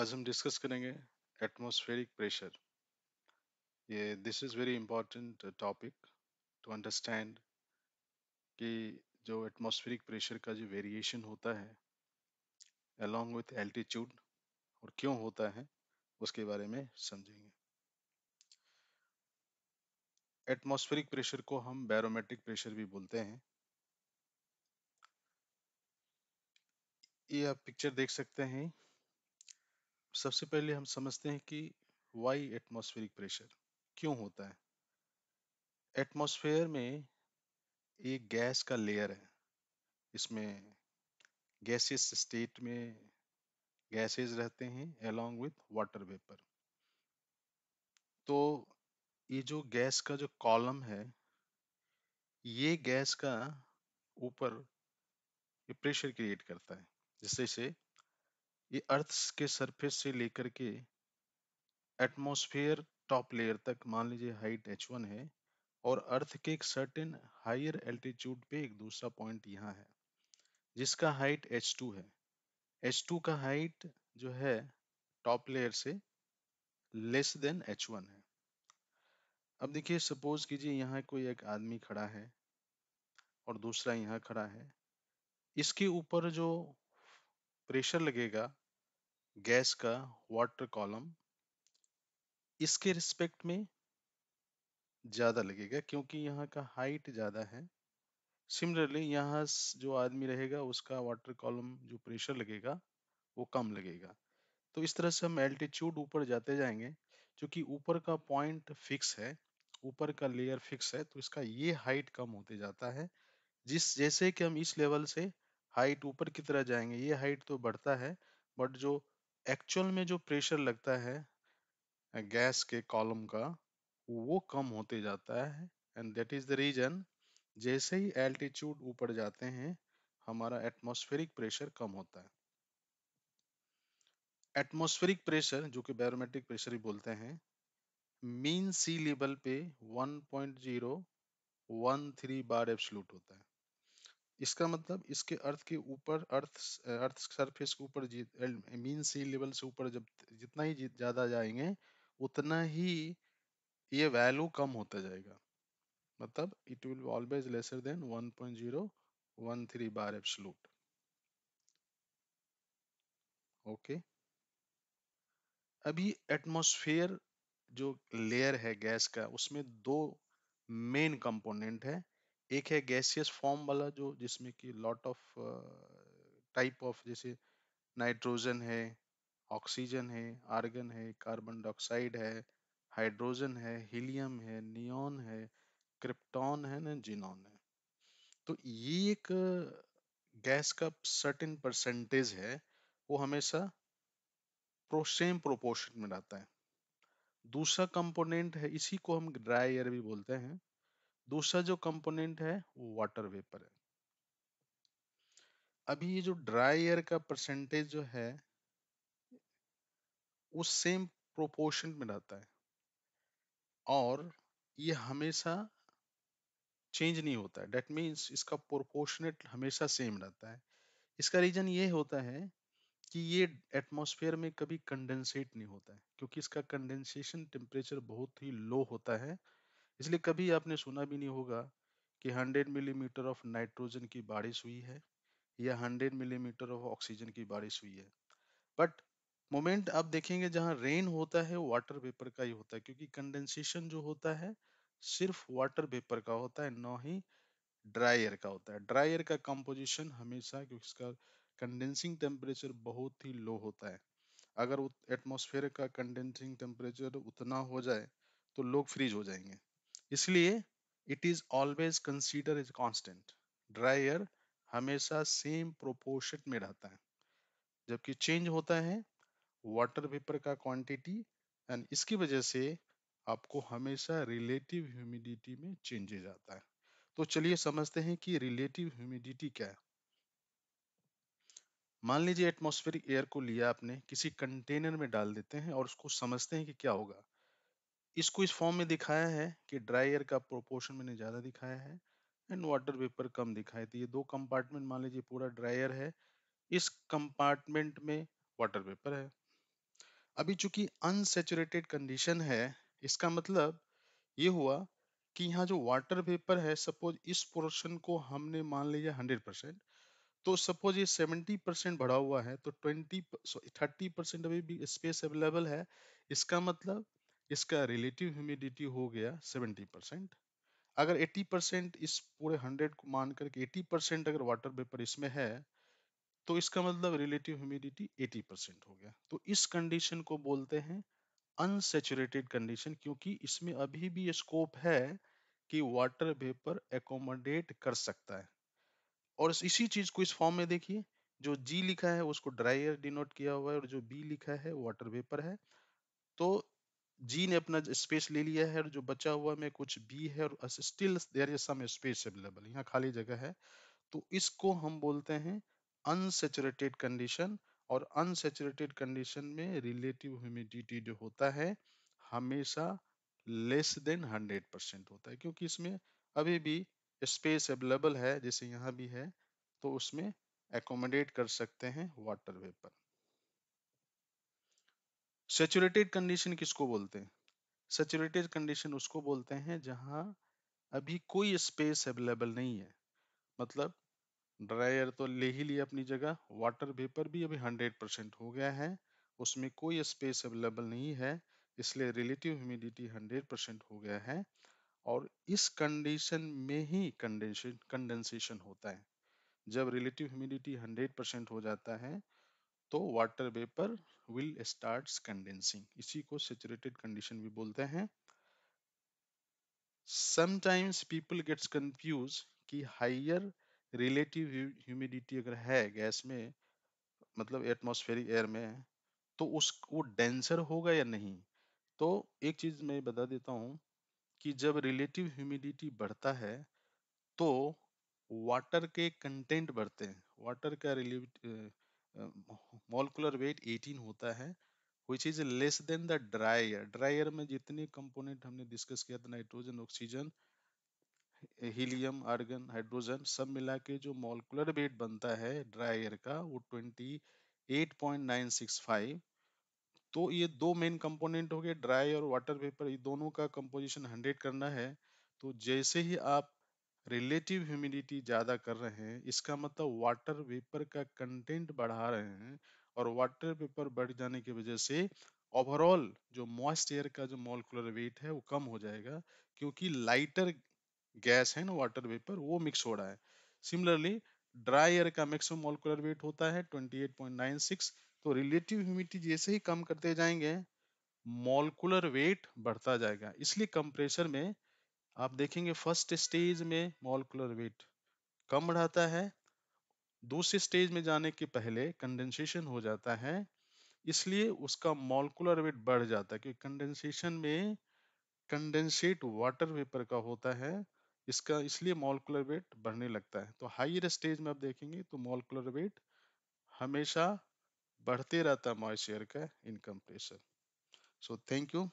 आज हम डिस्कस करेंगे एटमोस्फेरिक प्रेशर ये this is very important topic to understand कि जो एटमोस्फेरिक प्रेशर का जो वेरिएशन होता है अलॉन्ग विथ एल्टीट्यूड और क्यों होता है उसके बारे में समझेंगे एटमोस्फेरिक प्रेशर को हम बैरोमेट्रिक प्रेशर भी बोलते हैं ये आप पिक्चर देख सकते हैं सबसे पहले हम समझते हैं कि वाई एटमॉस्फेरिक प्रेशर क्यों होता है एटमॉस्फेयर में एक गैस का लेयर है इसमें गैसेस स्टेट में गैसेस रहते हैं अलोंग विथ वाटर वेपर तो ये जो गैस का जो कॉलम है ये गैस का ऊपर प्रेशर क्रिएट करता है जिससे इसे ये अर्थ के सरफेस से लेकर के एटमॉस्फेयर टॉप लेयर तक मान लीजिए हाइट एच वन है और अर्थ के एक सर्टेन हायर एल्टीट्यूड पे एक दूसरा पॉइंट यहाँ है जिसका हाइट एच टू है एच टू का हाइट जो है टॉप लेयर से लेस देन एच वन है अब देखिए सपोज कीजिए यहाँ कोई एक आदमी खड़ा है और दूसरा यहाँ खड़ा है इसके ऊपर जो प्रेशर लगेगा गैस का वाटर कॉलम इसके रिस्पेक्ट में ज़्यादा लगेगा क्योंकि यहाँ का हाइट ज़्यादा है सिमिलरली यहाँ जो आदमी रहेगा उसका वाटर कॉलम जो प्रेशर लगेगा वो कम लगेगा तो इस तरह से हम एल्टीट्यूड ऊपर जाते जाएंगे क्योंकि ऊपर का पॉइंट फिक्स है ऊपर का लेयर फिक्स है तो इसका ये हाइट कम होते जाता है जिस जैसे कि हम इस लेवल से हाइट ऊपर की तरह जाएंगे ये हाइट तो बढ़ता है बट जो एक्चुअल में जो प्रेशर लगता है गैस के कॉलम का वो कम होते जाता है and that is the reason जैसे ही एल्टीट्यूड ऊपर जाते हैं हमारा एटमॉस्फेरिक प्रेशर कम होता है एटमॉस्फेरिक प्रेशर जो कि बैरोमेट्रिक प्रेशर ही बोलते हैं मीन सी लेवल पे 1.0 13 बार एब्सलूट होता है इसका मतलब इसके अर्थ के ऊपर अर्थ अर्थ सरफेस के ऊपर मीन सी लेवल से ऊपर जब जितना ही ज्यादा जाएंगे उतना ही ये वैल्यू कम होता जाएगा मतलब it will always lesser than 1.013 bar absolute okay अभी एटमॉस्फेयर जो लेयर है गैस का उसमें दो मेन कंपोनेंट है एक है गैसियस फॉर्म वाला जो जिसमें कि लॉट ऑफ टाइप ऑफ जैसे नाइट्रोजन है ऑक्सीजन है आर्गन है कार्बन डाइऑक्साइड है हाइड्रोजन है हीलियम है नियॉन है क्रिप्टॉन है ना जिनॉन है तो ये एक गैस का सर्टेन परसेंटेज है वो हमेशा प्रो सेम प्रोपोर्शन में रहता है दूसरा कंपोनेंट है इसी को हम ड्राई एयर भी बोलते हैं दूसरा जो कंपोनेंट है वो वाटर वेपर है अभी ये जो ड्राई एयर का परसेंटेज जो है वो सेम प्रोपोर्शन में रहता है और ये हमेशा चेंज नहीं होता है डेट मीन्स इसका प्रोपोर्शनेट हमेशा सेम रहता है इसका रीजन ये होता है कि ये एटमॉस्फेयर में कभी कंडेंसेट नहीं होता है क्योंकि इसका कंडेंसेशन टेम्परेचर बहुत ही लो होता है इसलिए कभी आपने सुना भी नहीं होगा कि 100 मिलीमीटर ऑफ नाइट्रोजन की बारिश हुई है या 100 मिलीमीटर ऑफ ऑक्सीजन की बारिश हुई है बट मोमेंट आप देखेंगे जहां रेन होता है वाटर वेपर का ही होता है क्योंकि कंडेंसेशन जो होता है सिर्फ वाटर वेपर का होता है ना ही ड्राई एयर का होता है ड्राई एयर का कंपोजिशन हमेशा क्योंकि इसका कंडेंसिंग टेम्परेचर बहुत ही लो होता है अगर एटमोसफेयर का कंडेंसिंग टेम्परेचर उतना हो जाए तो लोग फ्रीज हो जाएंगे इसलिए it is always consider is constant dry air हमेशा सेम प्रोपोर्शन में रहता है जबकि चेंज होता है वाटर वेपर का क्वांटिटी एंड इसकी वजह से आपको हमेशा रिलेटिव ह्यूमिडिटी में चेंजेज आता है तो चलिए समझते हैं कि रिलेटिव ह्यूमिडिटी क्या है मान लीजिए एटमोस्फेरिक एयर को लिया आपने किसी कंटेनर में डाल देते हैं और उसको समझते हैं कि क्या होगा इसको इस फॉर्म में दिखाया है कि ड्राई एयर का प्रोपोर्शन मैंने ज़्यादा दिखाया है एंड वाटर वेपर कम दिखाए तो ये दो कंपार्टमेंट मान लीजिए पूरा ड्राई एयर है इस कंपार्टमेंट में वाटर वेपर है अभी चूंकि अनसेचुरेटेड कंडीशन है इसका मतलब ये हुआ कि यहाँ जो वाटर वेपर है सपोज इस पोर्शन को हमने मान लिया हंड्रेड परसेंट तो सपोज ये सेवेंटी परसेंट भरा हुआ है तो ट्वेंटी थर्टी परसेंट अभी भी स्पेस अवेलेबल है इसका मतलब इसका रिलेटिव ह्यूमिडिटी हो गया 70 परसेंट अगर 80 परसेंट इस पूरे 100 को मान करके 80 परसेंट अगर वाटर पेपर इसमें है तो इसका मतलब रिलेटिव ह्यूमिडिटी 80 परसेंट हो गया तो इस कंडीशन को बोलते हैं अनसेचुरेटेड कंडीशन क्योंकि इसमें अभी भी स्कोप है कि वाटर वेपर एकोमोडेट कर सकता है और इसी चीज को इस फॉर्म में देखिए जो जी लिखा है उसको ड्राई एयर डिनोट किया हुआ है और जो बी लिखा है वाटर वेपर है तो जी ने अपना स्पेस ले लिया है और जो बचा हुआ में कुछ बी है और still there is some space available यहाँ खाली जगह है तो इसको हम बोलते हैं अनसेचुरेटेड कंडीशन और अनसेचुरेटेड कंडीशन में रिलेटिव ह्यूमिडिटी जो होता है हमेशा लेस देन हंड्रेड परसेंट होता है क्योंकि इसमें अभी भी स्पेस अवेलेबल है जैसे यहाँ भी है तो उसमें एकोमोडेट कर सकते हैं वाटर वेपर सेचुरेटेड कंडीशन किसको बोलते हैं सेचुरेटेड कंडीशन उसको बोलते हैं जहां अभी कोई स्पेस अवेलेबल नहीं है मतलब ड्रायर तो ले ही लिया अपनी जगह वाटर वेपर भी अभी 100 परसेंट हो गया है उसमें कोई स्पेस अवेलेबल नहीं है इसलिए रिलेटिव ह्यूमिडिटी 100 परसेंट हो गया है और इस कंडीशन में ही कंडेंसेशन कंडेंसेशन होता है जब रिलेटिव ह्यूमिडिटी 100 परसेंट हो जाता है तो water vapour will start condensing इसी को सेचुरेटेड कंडीशन भी बोलते हैं समटाइम्स पीपल गेट्स कंफ्यूज कि हाइयर रिलेटिव ह्यूमिडिटी अगर है गैस में मतलब एटमॉस्फेरिक एयर में तो उस वो डेंसर होगा या नहीं तो एक चीज मैं बता देता हूँ कि जब रिलेटिव ह्यूमिडिटी बढ़ता है तो वाटर के कंटेंट बढ़ते हैं वाटर का रिलेटिव मोलकुलर वेट 18 होता है which is less than the dryer dryer में जितने कंपोनेंट हमने डिस्कस किया था nitrogen oxygen helium argon hydrogen सब मिला के जो मोलकुलर वेट बनता है ड्रायर का वो 28.965 तो ये दो मेन कंपोनेंट हो गए ड्राई और वाटर पेपर ये दोनों का कंपोजिशन 100 करना है तो जैसे ही आप रिलेटिव ह्यूमिडिटी ज़्यादा कर रहे हैं इसका मतलब वाटर वेपर का कंटेंट बढ़ा रहे हैं और वाटर वेपर बढ़ जाने की वजह से ओवरऑल जो मॉइस्ट एयर का जो मोलकुलर वेट है वो कम हो जाएगा क्योंकि लाइटर गैस है ना वाटर वेपर वो मिक्स हो रहा है सिमिलरली ड्राई एयर का मैक्सिमम मोलकुलर वेट होता है 28.96 तो रिलेटिव ह्यूमिडिटी जैसे ही कम करते जाएंगे मोलकुलर वेट बढ़ता जाएगा इसलिए कंप्रेसर में आप देखेंगे फर्स्ट स्टेज में मॉलकुलर वेट कम रहता है दूसरे स्टेज में जाने के पहले कंडेंसेशन हो जाता है इसलिए उसका मॉलकुलर वेट बढ़ जाता है क्योंकि कंडेंसेशन में कंडेंसेट वाटर वेपर का होता है इसका इसलिए मॉलकुलर वेट बढ़ने लगता है तो हाइयर स्टेज में आप देखेंगे तो मॉलकुलर वेट हमेशा बढ़ते रहता है मॉइस्चर का income pressure so thank you